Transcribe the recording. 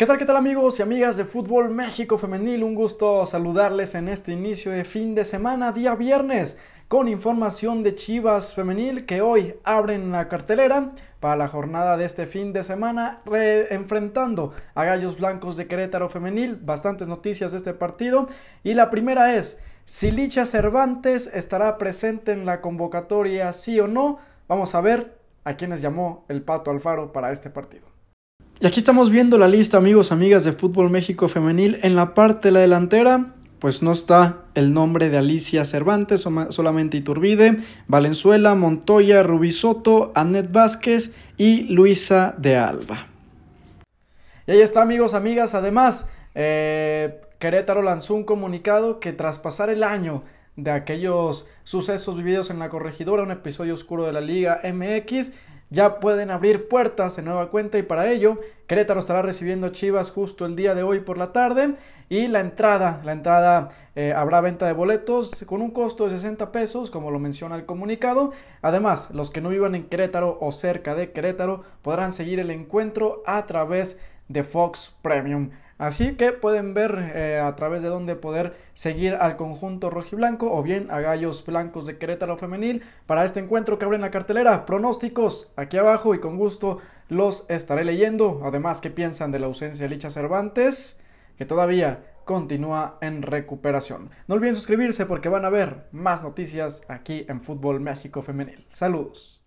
¿Qué tal, qué tal amigos y amigas de Fútbol México Femenil? Un gusto saludarles en este inicio de fin de semana, día viernes, con información de Chivas Femenil que hoy abren la cartelera para la jornada de este fin de semana, enfrentando a Gallos Blancos de Querétaro Femenil. Bastantes noticias de este partido y la primera es, si Licha Cervantes estará presente en la convocatoria, sí o no. Vamos a ver a quiénes llamó el Pato Alfaro para este partido. Y aquí estamos viendo la lista, amigos, amigas de Fútbol México Femenil. En la parte de la delantera, pues no está el nombre de Alicia Cervantes, solamente Iturbide, Valenzuela, Montoya, Rubisoto, Soto, Vázquez y Luisa de Alba. Y ahí está, amigos, amigas. Además, eh, Querétaro lanzó un comunicado que tras pasar el año de aquellos sucesos vividos en la corregidora, un episodio oscuro de la Liga MX, ya pueden abrir puertas en nueva cuenta y para ello Querétaro estará recibiendo Chivas justo el día de hoy por la tarde y la entrada, la entrada eh, habrá venta de boletos con un costo de 60 pesos como lo menciona el comunicado. Además, los que no vivan en Querétaro o cerca de Querétaro podrán seguir el encuentro a través de Fox Premium. Así que pueden ver eh, a través de dónde poder seguir al conjunto rojiblanco o bien a Gallos Blancos de Querétaro Femenil para este encuentro que abre en la cartelera. Pronósticos aquí abajo y con gusto los estaré leyendo. Además, ¿qué piensan de la ausencia de Licha Cervantes? Que todavía continúa en recuperación. No olviden suscribirse porque van a ver más noticias aquí en Fútbol México Femenil. Saludos.